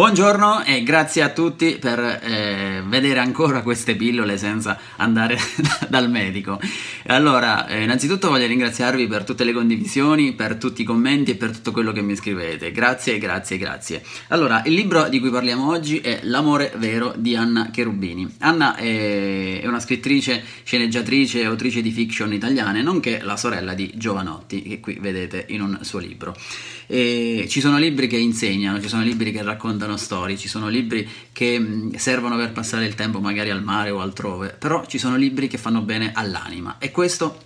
Buongiorno e grazie a tutti per eh, vedere ancora queste pillole senza andare dal medico. Allora, eh, innanzitutto voglio ringraziarvi per tutte le condivisioni, per tutti i commenti e per tutto quello che mi scrivete. Grazie, grazie, grazie. Allora, il libro di cui parliamo oggi è L'amore vero di Anna Cherubini. Anna eh, è una scrittrice, sceneggiatrice e autrice di fiction italiane, nonché la sorella di Giovanotti, che qui vedete in un suo libro. E eh, ci sono libri che insegnano, ci sono libri che raccontano sono storie, ci sono libri che mm, servono per passare il tempo magari al mare o altrove, però ci sono libri che fanno bene all'anima e questo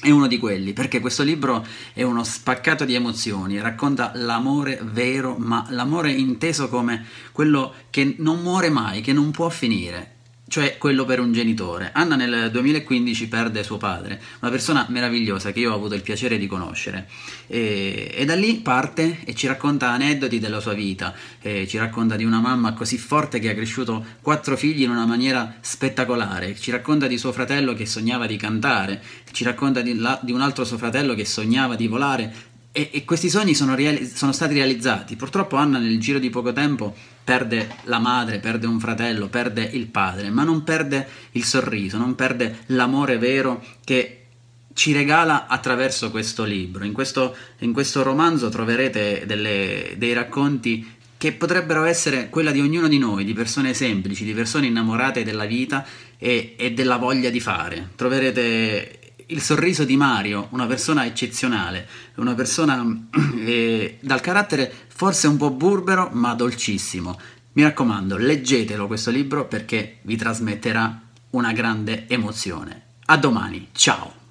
è uno di quelli, perché questo libro è uno spaccato di emozioni, racconta l'amore vero, ma l'amore inteso come quello che non muore mai, che non può finire, cioè quello per un genitore. Anna nel 2015 perde suo padre, una persona meravigliosa che io ho avuto il piacere di conoscere. E, e da lì parte e ci racconta aneddoti della sua vita, e ci racconta di una mamma così forte che ha cresciuto quattro figli in una maniera spettacolare, ci racconta di suo fratello che sognava di cantare, ci racconta di, la, di un altro suo fratello che sognava di volare e, e questi sogni sono, reali- sono stati realizzati. Purtroppo Anna nel giro di poco tempo perde la madre, perde un fratello, perde il padre, ma non perde il sorriso, non perde l'amore vero che ci regala attraverso questo libro. In questo, in questo romanzo troverete delle, dei racconti che potrebbero essere quella di ognuno di noi, di persone semplici, di persone innamorate della vita e, e della voglia di fare. Troverete il sorriso di Mario, una persona eccezionale, una persona eh, dal carattere forse un po' burbero ma dolcissimo. Mi raccomando, leggetelo questo libro perché vi trasmetterà una grande emozione. A domani, ciao!